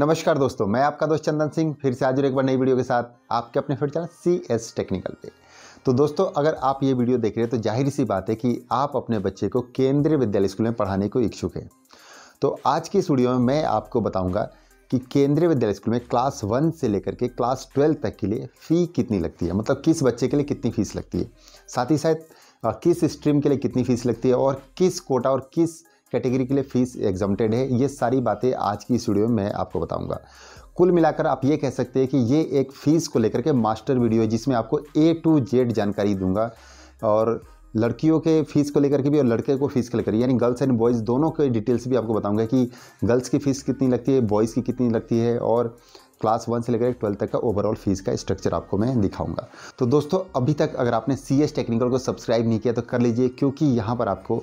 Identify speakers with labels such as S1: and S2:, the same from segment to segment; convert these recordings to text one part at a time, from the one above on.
S1: नमस्कार दोस्तों मैं आपका दोस्त चंदन सिंह फिर से आज एक बार नई वीडियो के साथ आपके अपने फिर चैनल सी एस टेक्निकल पे तो दोस्तों अगर आप ये वीडियो देख रहे हैं तो जाहिर सी बात है कि आप अपने बच्चे को केंद्रीय विद्यालय स्कूल में पढ़ाने को इच्छुक हैं तो आज की इस वीडियो में मैं आपको बताऊँगा कि केंद्रीय विद्यालय स्कूल में क्लास वन से लेकर के क्लास ट्वेल्व तक के लिए फ़ी कितनी लगती है मतलब किस बच्चे के लिए कितनी फ़ीस लगती है साथ ही साथ किस स्ट्रीम के लिए कितनी फ़ीस लगती है और किस कोटा और किस कैटेगरी के लिए फ़ीस एग्जाम्टेड है ये सारी बातें आज की इस वीडियो में मैं आपको बताऊंगा कुल मिलाकर आप ये कह सकते हैं कि ये एक फ़ीस को लेकर के मास्टर वीडियो है जिसमें आपको ए टू जेड जानकारी दूंगा और लड़कियों के फीस को लेकर के भी और लड़के को फीस को लेकर यानी गर्ल्स एंड बॉयज़ दोनों के डिटेल्स भी आपको बताऊंगा कि गर्ल्स की फ़ीस कितनी लगती है बॉयज़ की कितनी लगती है और क्लास वन से लेकर ट्वेल्थ तक का ओवरऑल फीस का स्ट्रक्चर आपको मैं दिखाऊंगा तो दोस्तों अभी तक अगर आपने सी एस टेक्निकल को सब्सक्राइब नहीं किया तो कर लीजिए क्योंकि यहाँ पर आपको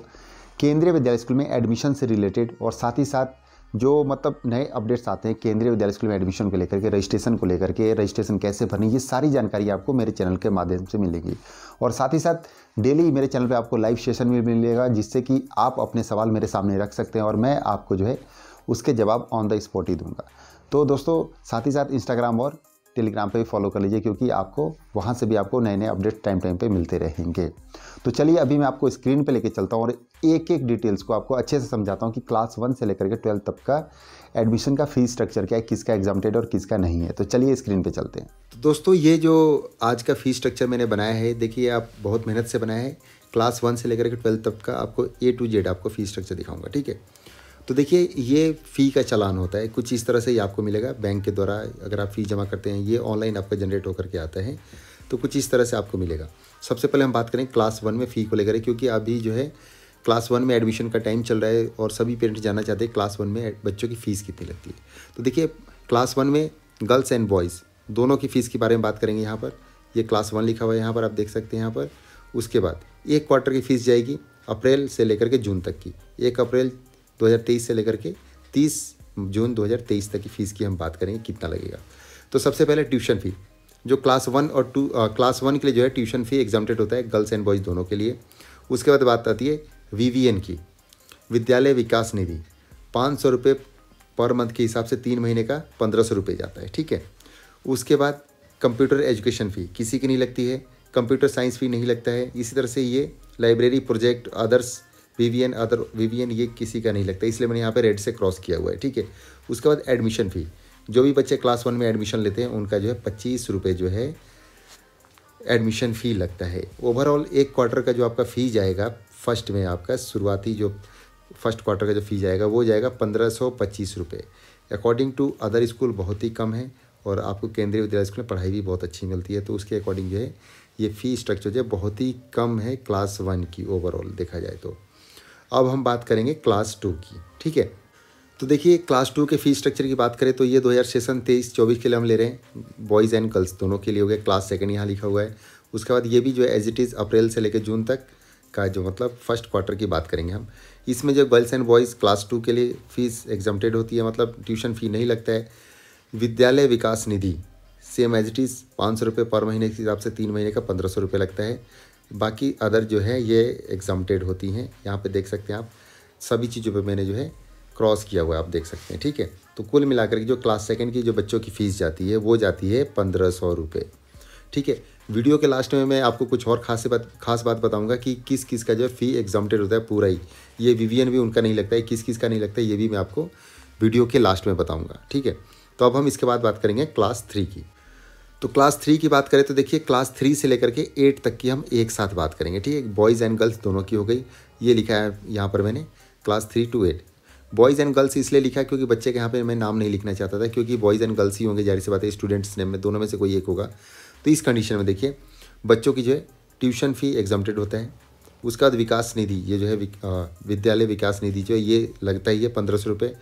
S1: केंद्रीय विद्यालय स्कूल में एडमिशन से रिलेटेड और साथ ही साथ जो मतलब नए अपडेट्स आते हैं केंद्रीय विद्यालय स्कूल में एडमिशन को लेकर के रजिस्ट्रेशन को लेकर के रजिस्ट्रेशन कैसे भरनी ये सारी जानकारी आपको मेरे चैनल के माध्यम से मिलेगी और साथ ही साथ डेली मेरे चैनल पे आपको लाइव सेशन भी मिलेगा जिससे कि आप अपने सवाल मेरे सामने रख सकते हैं और मैं आपको जो है उसके जवाब ऑन द स्पॉट ही दूंगा तो दोस्तों साथ ही साथ इंस्टाग्राम और टेलीग्राम पे भी फॉलो कर लीजिए क्योंकि आपको वहाँ से भी आपको नए नए अपडेट टाइम टाइम पे मिलते रहेंगे तो चलिए अभी मैं आपको स्क्रीन पे लेके चलता हूँ और एक एक डिटेल्स को आपको अच्छे से समझाता हूँ कि क्लास वन से लेकर के ट्वेल्थ तक का एडमिशन का फीस स्ट्रक्चर क्या है किसका एग्जामटेड और किसका नहीं है तो चलिए स्क्रीन पर चलते हैं तो दोस्तों ये जो आज का फीस स्ट्रक्चर मैंने बनाया है देखिए आप बहुत मेहनत से बनाया है क्लास वन से लेकर के ट्वेल्थ तक का आपको ए टू जेड आपको फीस स्ट्रक्चर दिखाऊंगा ठीक है तो देखिए ये फ़ी का चलान होता है कुछ इस तरह से ही आपको मिलेगा बैंक के द्वारा अगर आप फ़ी जमा करते हैं ये ऑनलाइन आपका जनरेट होकर के आता है तो कुछ इस तरह से आपको मिलेगा सबसे पहले हम बात करें क्लास वन में फ़ी को लेकर क्योंकि अभी जो है क्लास वन में एडमिशन का टाइम चल रहा है और सभी पेरेंट्स जानना चाहते हैं क्लास वन में बच्चों की फ़ीस कितनी लगती है तो देखिए क्लास वन में गर्ल्स एंड बॉयज़ दोनों की फ़ीस के बारे में बात करेंगे यहाँ पर ये क्लास वन लिखा हुआ है यहाँ पर आप देख सकते हैं यहाँ पर उसके बाद एक क्वार्टर की फ़ीस जाएगी अप्रैल से लेकर के जून तक की एक अप्रैल 2023 से लेकर के 30 जून 2023 तक की फ़ीस की हम बात करेंगे कितना लगेगा तो सबसे पहले ट्यूशन फ़ी जो क्लास वन और टू क्लास वन के लिए जो है ट्यूशन फ़ी एग्जामटेड होता है गर्ल्स एंड बॉयज़ दोनों के लिए उसके बाद बात आती है वी की विद्यालय विकास निधि पाँच सौ रुपये पर मंथ के हिसाब से तीन महीने का पंद्रह सौ रुपये जाता है ठीक है उसके बाद कंप्यूटर एजुकेशन फ़ी किसी की नहीं लगती है कंप्यूटर साइंस फ़ी नहीं लगता है इसी तरह से ये लाइब्रेरी प्रोजेक्ट अदर्स विवियन अदर विवियन ये किसी का नहीं लगता इसलिए मैंने यहाँ पे रेड से क्रॉस किया हुआ है ठीक है उसके बाद एडमिशन फ़ी जो भी बच्चे क्लास वन में एडमिशन लेते हैं उनका जो है पच्चीस रुपये जो है एडमिशन फ़ी लगता है ओवरऑल एक क्वार्टर का जो आपका फ़ी जाएगा फर्स्ट में आपका शुरुआती जो फर्स्ट क्वार्टर का जो फ़ी जाएगा वो जाएगा पंद्रह सौ पच्चीस रुपये अकॉर्डिंग टू अदर स्कूल बहुत ही कम है और आपको केंद्रीय विद्यालय स्कूल में पढ़ाई भी बहुत अच्छी मिलती है तो उसके अकॉर्डिंग जो है ये फ़ी स्ट्रक्चर जो है बहुत ही कम है क्लास वन की ओवरऑल देखा जाए तो अब हम बात करेंगे क्लास टू की ठीक है तो देखिए क्लास टू के फीस स्ट्रक्चर की बात करें तो ये दो हज़ार सेशन तेईस चौबीस के लिए हम ले रहे हैं बॉयज़ एंड गर्ल्स दोनों के लिए हो गया क्लास सेकंड यहाँ लिखा हुआ है उसके बाद ये भी जो है एज इट इज़ अप्रैल से लेकर जून तक का जो मतलब फर्स्ट क्वार्टर की बात करेंगे हम इसमें जो girls and boys class two के लिए फ़ीस एग्जामटेड होती है मतलब ट्यूशन फ़ी नहीं लगता है विद्यालय विकास निधि सेम एज इट इज़ पाँच सौ रुपये पर महीने के हिसाब से तीन महीने का पंद्रह सौ रुपये लगता है बाकी अदर जो है ये एग्जामटेड होती हैं यहाँ पे देख सकते हैं आप सभी चीज़ों पे मैंने जो है क्रॉस किया हुआ है आप देख सकते हैं ठीक है तो कुल मिलाकर के जो क्लास सेकंड की जो बच्चों की फ़ीस जाती है वो जाती है पंद्रह सौ रुपये ठीक है वीडियो के लास्ट में मैं आपको कुछ और खास बात खास बात बताऊँगा कि किस किस का जो फ़ी एग्जामटेड होता है पूरा ही ये विवियन भी उनका नहीं लगता है किस किस का नहीं लगता है ये भी मैं आपको वीडियो के लास्ट में बताऊँगा ठीक है तो अब हम इसके बाद बात करेंगे क्लास थ्री की तो क्लास थ्री की बात करें तो देखिए क्लास थ्री से लेकर के एट तक की हम एक साथ बात करेंगे ठीक है बॉयज़ एंड गर्ल्स दोनों की हो गई ये लिखा है यहाँ पर मैंने class three to eight boys and girls इसलिए लिखा क्योंकि बच्चे के यहाँ पे मैं नाम नहीं लिखना चाहता था क्योंकि बॉयज़ एंड गर्ल्स ही होंगे जारी से बात है स्टूडेंट्स नेम में दोनों में से कोई एक होगा तो इस कंडीशन में देखिए बच्चों की जो है ट्यूशन फ़ी एग्जाम्टेड होता है उसके बाद विकास निधि ये जो है विद्यालय विकास निधि जो है ये लगता ही है पंद्रह सौ रुपये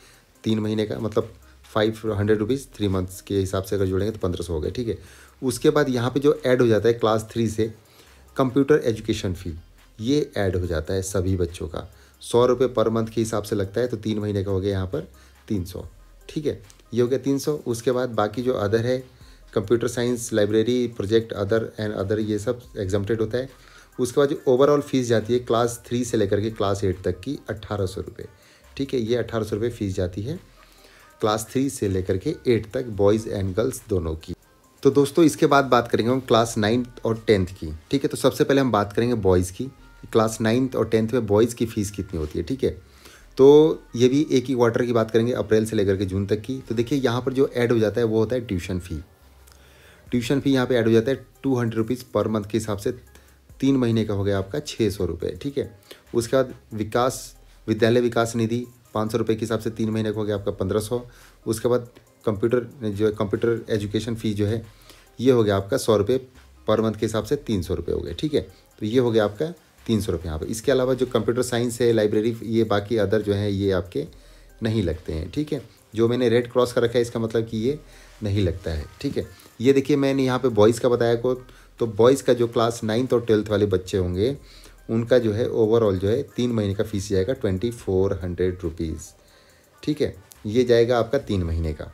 S1: तीन महीने का मतलब five hundred rupees three months के हिसाब से अगर जुड़ेंगे तो पंद्रह सौ हो गए ठीक है उसके बाद यहाँ पे जो ऐड हो जाता है क्लास थ्री से कंप्यूटर एजुकेशन फ़ी ये ऐड हो जाता है सभी बच्चों का सौ रुपये पर मंथ के हिसाब से लगता है तो तीन महीने का हो गया यहाँ पर तीन सौ ठीक है ये हो गया तीन सौ उसके बाद बाकी जो अदर है computer science library project other and other ये सब एग्जामटेड होता है उसके बाद जो ओवरऑल फ़ीस जाती है क्लास थ्री से लेकर के क्लास एट तक की अट्ठारह सौ रुपये ठीक है ये अट्ठारह सौ रुपये फ़ीस जाती है क्लास थ्री से लेकर के एट तक बॉयज़ एंड गर्ल्स दोनों की तो दोस्तों इसके बाद बात करेंगे हम क्लास नाइन्थ और टेंथ की ठीक है तो सबसे पहले हम बात करेंगे बॉयज़ की क्लास नाइन्थ और टेंथ में बॉयज़ की फ़ीस कितनी होती है ठीक है तो ये भी एक ही क्वार्टर की बात करेंगे अप्रैल से लेकर के जून तक की तो देखिए यहाँ पर जो ऐड हो जाता है वो होता है ट्यूशन फ़ी ट्यूशन फ़ी यहाँ पे ऐड हो जाता है two hundred rupees per month के हिसाब से तीन महीने का हो गया आपका छः सौ रुपये ठीक है उसके बाद विकास विद्यालय विकास निधि पाँच सौ रुपये के हिसाब से तीन महीने का हो गया आपका पंद्रह सौ उसके बाद कंप्यूटर जो है कंप्यूटर एजुकेशन फ़ी जो है ये हो गया आपका सौ रुपये पर मंथ के हिसाब से तीन सौ रुपये हो गए ठीक है तो ये हो गया आपका तीन सौ रुपये यहाँ पर इसके अलावा जो कंप्यूटर साइंस है लाइब्रेरी ये बाकी अदर जो है ये आपके नहीं लगते हैं ठीक है जो मैंने रेड क्रॉस कर रखा है इसका मतलब कि ये नहीं लगता है ठीक है ये देखिए मैंने यहाँ पे बॉयज़ का बताया को तो बॉयज़ का जो क्लास नाइन्थ और ट्वेल्थ वाले बच्चे होंगे उनका जो है ओवरऑल जो है तीन महीने का फीस जाएगा ट्वेंटी फोर हंड्रेड रुपीज़ ठीक है ये जाएगा आपका तीन महीने का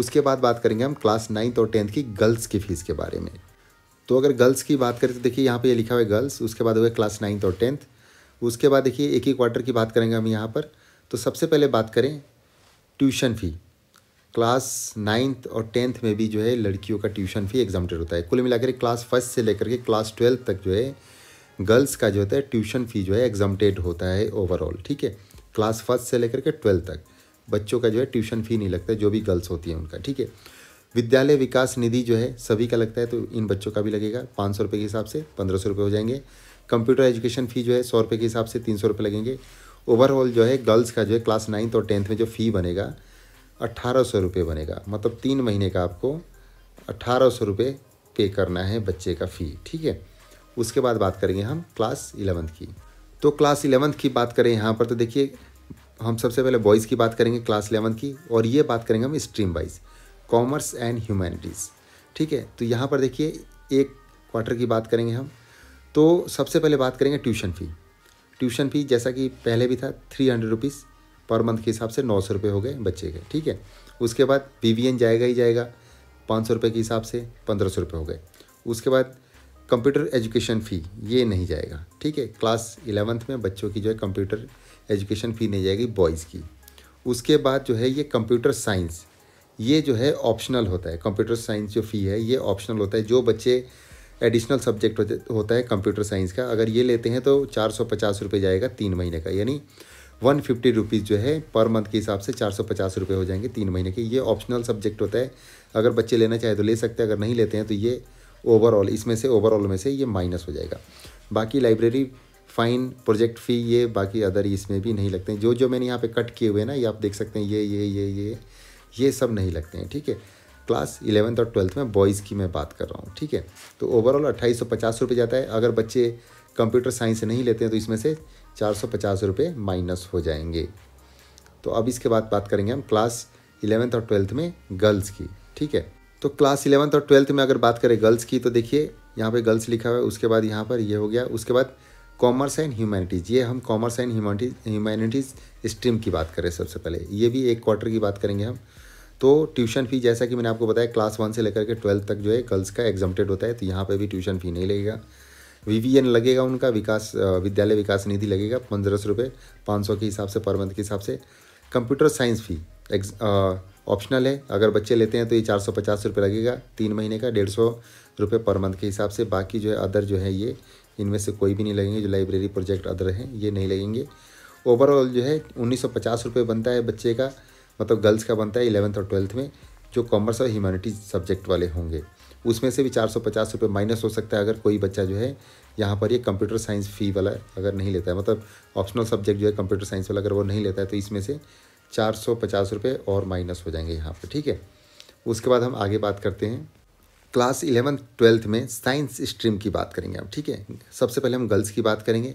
S1: उसके बाद बात करेंगे हम क्लास नाइन्थ और टेंथ की गर्ल्स की फ़ीस के बारे में तो अगर गर्ल्स की बात करें तो देखिए यहाँ पे ये लिखा हुआ है गर्ल्स उसके बाद हुए क्लास नाइन्थ और टेंथ उसके बाद देखिए एक ही क्वार्टर की बात करेंगे हम यहाँ पर तो सबसे पहले बात करें ट्यूशन फ़ी क्लास नाइन्थ और टेंथ में भी जो है लड़कियों का ट्यूशन फ़ी एग्जाम होता है कुल मिलाकर क्लास फर्स्ट से लेकर के क्लास ट्वेल्थ तक जो है गर्ल्स का जो होता है ट्यूशन फ़ी जो है एग्जामटेड होता है ओवरऑल ठीक है क्लास फर्स्ट से लेकर के ट्वेल्थ तक बच्चों का जो है ट्यूशन फ़ी नहीं लगता है, जो भी गर्ल्स होती हैं उनका ठीक है विद्यालय विकास निधि जो है सभी का लगता है तो इन बच्चों का भी लगेगा पाँच सौ रुपये के हिसाब से पंद्रह सौ रुपये हो जाएंगे कंप्यूटर एजुकेशन फ़ी जो है सौ रुपये के हिसाब से तीन सौ रुपये लगेंगे ओवरऑल जो है गर्ल्स का जो है क्लास नाइन्थ और टेंथ में जो फ़ी बनेगा अट्ठारह सौ रुपये बनेगा मतलब तीन महीने का आपको अट्ठारह सौ रुपये पे करना है बच्चे का फ़ी ठीक है उसके बाद बात करेंगे हम क्लास इलेवंथ की तो क्लास इलेवंथ की बात करें यहाँ पर तो देखिए हम सबसे पहले बॉयज़ की बात करेंगे क्लास इलेवंथ की और ये बात करेंगे हम stream wise commerce and humanities ठीक है तो यहाँ पर देखिए एक क्वार्टर की बात करेंगे हम तो सबसे पहले बात करेंगे ट्यूशन फ़ी ट्यूशन फ़ी जैसा कि पहले भी था three hundred rupees per month के हिसाब से नौ सौ रुपये हो गए बच्चे के ठीक है उसके बाद पी जाएगा ही जाएगा पाँच सौ रुपये के हिसाब से पंद्रह सौ रुपये हो गए उसके बाद कंप्यूटर एजुकेशन फ़ी ये नहीं जाएगा ठीक है क्लास इलेवंथ में बच्चों की जो है कंप्यूटर एजुकेशन फ़ी नहीं जाएगी बॉयज़ की उसके बाद जो है ये कंप्यूटर साइंस ये जो है ऑप्शनल होता है कंप्यूटर साइंस जो फ़ी है ये ऑप्शनल होता है जो बच्चे एडिशनल सब्जेक्ट होता है कंप्यूटर साइंस का अगर ये लेते हैं तो चार सौ पचास रुपये जाएगा तीन महीने का यानी वन फिफ्टी रुपीज़ जो है पर मंथ के हिसाब से चार सौ पचास रुपये हो जाएंगे तीन महीने के ये ऑप्शनल सब्जेक्ट होता है अगर बच्चे लेना चाहे तो ले सकते हैं अगर नहीं लेते हैं तो ये ओवरऑल इसमें से ओवरऑल में से ये माइनस हो जाएगा बाकी लाइब्रेरी फाइन प्रोजेक्ट फ़ी ये बाकी अदर इसमें भी नहीं लगते हैं जो जो मैंने यहाँ पे कट किए हुए ना ये आप देख सकते हैं ये ये ये ये ये सब नहीं लगते हैं ठीक है क्लास इलेवंथ और ट्वेल्थ में बॉयज़ की मैं बात कर रहा हूँ ठीक है तो ओवरऑल अट्ठाईस सौ पचास रुपये जाता है अगर बच्चे कंप्यूटर साइंस नहीं लेते हैं तो इसमें से चार सौ पचास रुपये माइनस हो जाएंगे तो अब इसके बाद बात करेंगे हम क्लास इलेवेंथ और ट्वेल्थ में गर्ल्स की ठीक है तो क्लास इलेवंथ और ट्वेल्थ में अगर बात करें गर्ल्स की तो देखिए यहाँ पे गर्ल्स लिखा हुआ है उसके बाद यहाँ पर ये हो गया उसके बाद कॉमर्स एंड ह्यूमैनिटीज़ ये हम commerce and humanities humanities stream की बात करें सबसे पहले ये भी एक क्वार्टर की बात करेंगे हम तो ट्यूशन फ़ी जैसा कि मैंने आपको बताया क्लास वन से लेकर के ट्वेल्थ तक जो है गर्ल्स का एग्जामटेड होता है तो यहाँ पर भी ट्यूशन फ़ी नहीं लगेगा वी लगेगा उनका विकास विद्यालय विकास निधि लगेगा पंद्रह सौ रुपये पाँच सौ के हिसाब से पर मंथ के हिसाब से कंप्यूटर साइंस फ़ी ऑप्शनल है अगर बच्चे लेते हैं तो ये चार सौ पचास रुपये लगेगा तीन महीने का डेढ़ सौ रुपये पर मंथ के हिसाब से बाकी जो है अदर जो है ये इनमें से कोई भी नहीं लगेंगे जो लाइब्रेरी प्रोजेक्ट अदर हैं ये नहीं लगेंगे ओवरऑल जो है उन्नीस सौ पचास रुपये बनता है बच्चे का मतलब गर्ल्स का बनता है इलेवंथ और ट्वेल्थ में जो कॉमर्स और ह्यूमैनिटीज सब्जेक्ट वाले होंगे उसमें से भी चार सौ पचास रुपये माइनस हो सकता है अगर कोई बच्चा जो है यहाँ पर ये कंप्यूटर साइंस फ़ी वाला अगर नहीं लेता है मतलब ऑप्शनल सब्जेक्ट जो है कंप्यूटर साइंस वाला अगर वो नहीं लेता है तो इसमें से चार सौ पचास रुपये और माइनस हो जाएंगे यहाँ पर ठीक है उसके बाद हम आगे बात करते हैं क्लास इलेवंथ ट्वेल्थ में साइंस स्ट्रीम की बात करेंगे हम ठीक है सबसे पहले हम गर्ल्स की बात करेंगे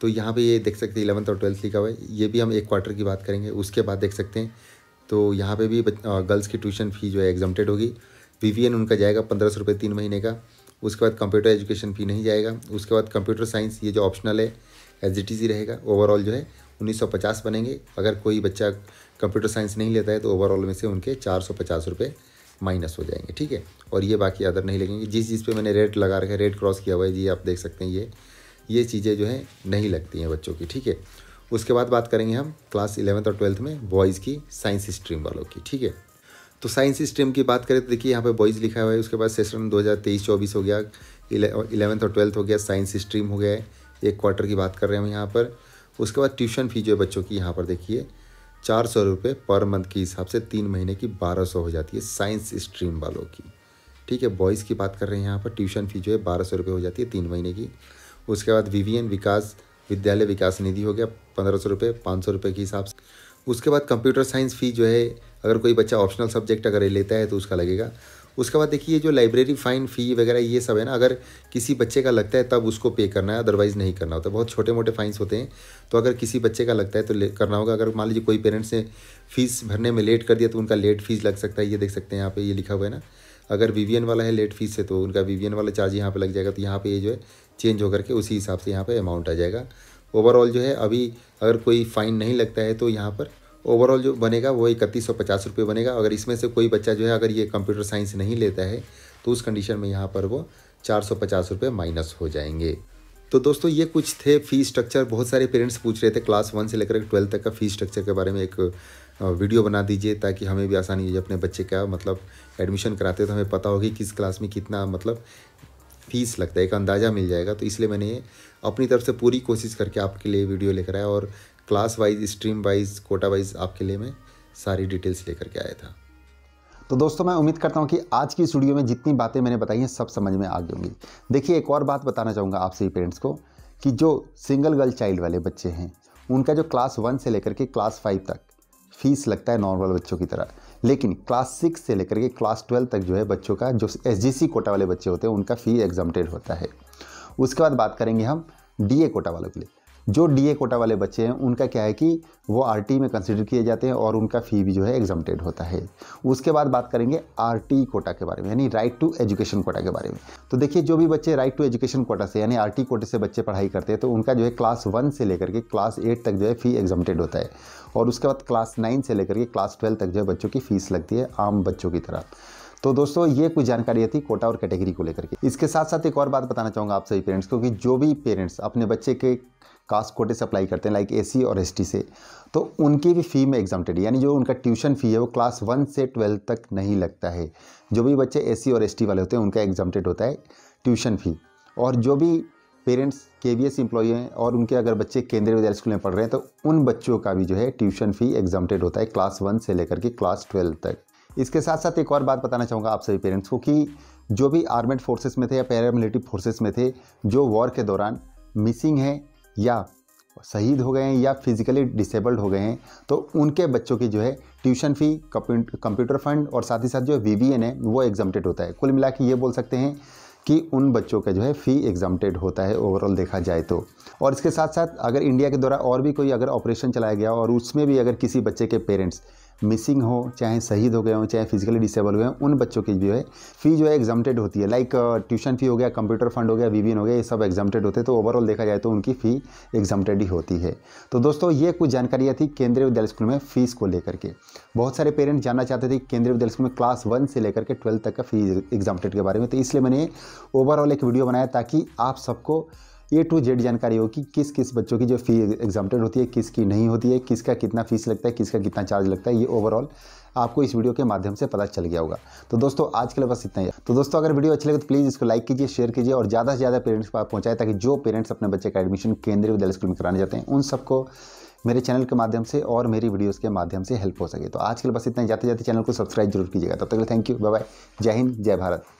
S1: तो यहाँ पे ये देख सकते हैं इलेवंथ और ट्वेल्थ लिखा हुआ है ये भी हम एक क्वार्टर की बात करेंगे उसके बाद देख सकते हैं तो यहाँ पे भी गर्ल्स की ट्यूशन फ़ी जो है एग्जामटेड होगी वी उनका जाएगा पंद्रह सौ रुपये तीन महीने का उसके बाद कंप्यूटर एजुकेशन फ़ी नहीं जाएगा उसके बाद कंप्यूटर साइंस ये जो ऑप्शनल है एज इट इज ही रहेगा ओवरऑल जो है 1950 बनेंगे अगर कोई बच्चा कंप्यूटर साइंस नहीं लेता है तो ओवरऑल में से उनके चार सौ पचास रुपये माइनस हो जाएंगे ठीक है और ये बाकी अदर नहीं लगेंगे जिस चीज़ पे मैंने रेड लगा रखा है रेड क्रॉस किया हुआ है जी आप देख सकते हैं ये ये चीज़ें जो है नहीं लगती हैं बच्चों की ठीक है उसके बाद बात करेंगे हम क्लास इलेवंथ और ट्वेल्थ में बॉयज़ की साइंस स्ट्रीम वालों की ठीक है तो साइंस स्ट्रीम की बात करें तो देखिए यहाँ पर बॉयज़ लिखा हुआ है उसके बाद सेशन दो हज़ार हो गया इलेवंथ और ट्वेल्थ हो गया साइंस स्ट्रीम हो गया है एक क्वार्टर की बात कर रहे हैं हम यहाँ पर उसके बाद ट्यूशन फ़ी जो है बच्चों की यहाँ पर देखिए चार सौ रुपये पर मंथ के हिसाब से तीन महीने की बारह सौ हो जाती है साइंस स्ट्रीम वालों की ठीक है बॉयज़ की बात कर रहे हैं यहाँ पर ट्यूशन फ़ी जो है बारह सौ रुपये हो जाती है तीन महीने की उसके बाद विवियन विकास विद्यालय विकास निधि हो गया पंद्रह सौ रुपये पाँच सौ रुपये के हिसाब से उसके बाद कंप्यूटर साइंस फ़ी जो है अगर कोई बच्चा ऑप्शनल सब्जेक्ट अगर लेता है तो उसका लगेगा उसके बाद देखिए जो लाइब्रेरी फ़ाइन फ़ी वगैरह ये सब है ना अगर किसी बच्चे का लगता है तब उसको पे करना है अदरवाइज़ नहीं करना होता बहुत छोटे मोटे फ़ाइन्स होते हैं तो अगर किसी बच्चे का लगता है तो करना होगा अगर मान लीजिए कोई पेरेंट्स ने फ़ीस भरने में लेट कर दिया तो उनका लेट फ़ीस लग सकता है ये देख सकते हैं यहाँ पर ये लिखा हुआ है ना अगर वीवीएन वाला है लेट फीस से तो उनका वीवीएन वाला चार्ज यहाँ पे लग जाएगा तो यहाँ पे ये जो है चेंज होकर के उसी हिसाब से यहाँ पे अमाउंट आ जाएगा ओवरऑल जो है अभी अगर कोई फ़ाइन नहीं लगता है तो यहाँ पर ओवरऑल जो बनेगा वो इकतीस सौ पचास रुपये बनेगा अगर इसमें से कोई बच्चा जो है अगर ये कंप्यूटर साइंस नहीं लेता है तो उस कंडीशन में यहाँ पर वो चार सौ पचास रुपये माइनस हो जाएंगे तो दोस्तों ये कुछ थे फ़ी स्ट्रक्चर बहुत सारे पेरेंट्स पूछ रहे थे क्लास वन से लेकर ट्वेल्थ तक का फ़ी स्ट्रक्चर के बारे में एक वीडियो बना दीजिए ताकि हमें भी आसानी हो जाए अपने बच्चे का मतलब एडमिशन कराते तो हमें पता होगी किस क्लास में कितना मतलब फीस लगता है एक अंदाज़ा मिल जाएगा तो इसलिए मैंने अपनी तरफ से पूरी कोशिश करके आपके लिए वीडियो लेकर आया और class wise stream wise quota wise आपके लिए मैं सारी डिटेल्स लेकर के आया था तो दोस्तों मैं उम्मीद करता हूँ कि आज की स्टूडियो में जितनी बातें मैंने बताई हैं सब समझ में आ गई होंगी देखिए एक और बात बताना चाहूँगा आप सभी पेरेंट्स को कि जो सिंगल गर्ल चाइल्ड वाले बच्चे हैं उनका जो क्लास वन से लेकर के क्लास फाइव तक फीस लगता है नॉर्मल बच्चों की तरह लेकिन क्लास सिक्स से लेकर के क्लास ट्वेल्व तक जो है बच्चों का जो एस कोटा वाले बच्चे होते हैं उनका फ़ी एग्जामटेड होता है उसके बाद बात करेंगे हम डी कोटा वालों के लिए जो डी ए कोटा वाले बच्चे हैं उनका क्या है कि वो आर टी में कंसिडर किए जाते हैं और उनका फ़ी भी जो है एग्जामटेड होता है उसके बाद बात करेंगे आर टी कोटा के बारे में यानी राइट टू एजुकेशन कोटा के बारे में तो देखिए जो भी बच्चे राइट टू एजुकेशन कोटा से यानी आर टी कोटे से बच्चे पढ़ाई करते हैं तो उनका जो है क्लास वन से लेकर के क्लास एट तक जो है फ़ी एग्जामटेड होता है और उसके बाद क्लास नाइन से लेकर के क्लास ट्वेल्व तक जो है बच्चों की फ़ीस लगती है आम बच्चों की तरह तो दोस्तों ये कुछ जानकारी थी कोटा और कैटेगरी को लेकर के इसके साथ साथ एक और बात बताना चाहूँगा आप सभी पेरेंट्स को कि जो भी पेरेंट्स अपने बच्चे के कास्ट कोटे से अप्लाई करते हैं लाइक ए और एस से तो उनकी भी फ़ी में एग्जामटेड यानी जो उनका ट्यूशन फ़ी है वो क्लास वन से ट्वेल्व तक नहीं लगता है जो भी बच्चे ए और एस वाले होते हैं उनका एग्जामटेड होता है ट्यूशन फ़ी और जो भी पेरेंट्स के वी एस एम्प्लॉय हैं और उनके अगर बच्चे केंद्रीय विद्यालय स्कूल में पढ़ रहे हैं तो उन बच्चों का भी जो है ट्यूशन फ़ी एग्जामटेड होता है क्लास वन से लेकर के क्लास ट्वेल्व तक इसके साथ साथ एक और बात बताना चाहूँगा आप सभी पेरेंट्स को कि जो भी आर्मेड फोर्सेस में थे या पैरामिलिट्री फोर्सेस में थे जो वॉर के दौरान मिसिंग हैं या शहीद हो गए हैं या फिजिकली डिसेबल्ड हो गए हैं तो उनके बच्चों की जो है ट्यूशन फ़ी कंप्यूटर फंड और साथ ही साथ जो वी है वो एग्जामटेड होता है कुल मिला के ये बोल सकते हैं कि उन बच्चों का जो है फ़ी एग्जामटेड होता है ओवरऑल देखा जाए तो और इसके साथ साथ अगर इंडिया के द्वारा और भी कोई अगर ऑपरेशन चलाया गया और उसमें भी अगर किसी बच्चे के पेरेंट्स मिसिंग हो चाहे शहीद हो गए हों चाहे फिजिकली डिसेबल हुए हों उन बच्चों की जो है फ़ी जो है एग्जामटेड होती है लाइक ट्यूशन फ़ी हो गया कंप्यूटर फंड हो गया वीवीन हो गया ये सब एग्जामटेड होते हैं तो ओवरऑल देखा जाए तो उनकी फ़ी एग्जामटेड ही होती है तो दोस्तों ये कुछ जानकारियाँ थी केंद्रीय विद्यालय स्कूल में फ़ीस को लेकर के बहुत सारे पेरेंट्स जानना चाहते थे केंद्रीय विद्यालय स्कूल में क्लास वन से लेकर के ट्वेल्थ तक का फीस एग्जामटेड के बारे में तो इसलिए मैंने ओवरऑल एक वीडियो बनाया ताकि आप सबको ए टू जेड जानकारी हो कि किस किस बच्चों की जो फ़ी एग्जाम्टेड होती है किसकी नहीं होती है किसका कितना फ़ीस लगता है किसका कितना चार्ज लगता है ये ओवरऑल आपको इस वीडियो के माध्यम से पता चल गया होगा तो दोस्तों आज के लिए बस इतना ही तो दोस्तों अगर वीडियो अच्छी लगे तो प्लीज़ इसको लाइक कीजिए शेयर कीजिए और ज़्यादा से ज़्यादा पेरेंट्स को आप पहुँचाए ताकि जो पेरेंट्स अपने बच्चे का एडमिशन केंद्रीय विद्यालय स्कूल में कराने जाते हैं उन सबको मेरे चैनल के माध्यम से और मेरी वीडियोस के माध्यम से हेल्प हो सके तो आज के लिए बस इतना जाते जाते चैनल को सब्सक्राइब जरूर कीजिएगा तब तक थैंक यू बाय बाय जय हिंद जय भारत